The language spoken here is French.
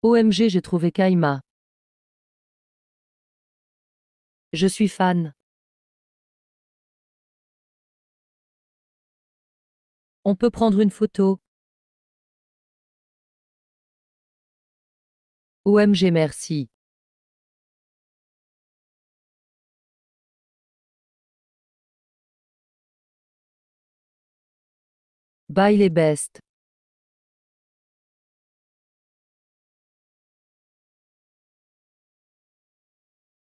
OMG j'ai trouvé Kaima. Je suis fan. On peut prendre une photo. OMG merci. Bye les bestes.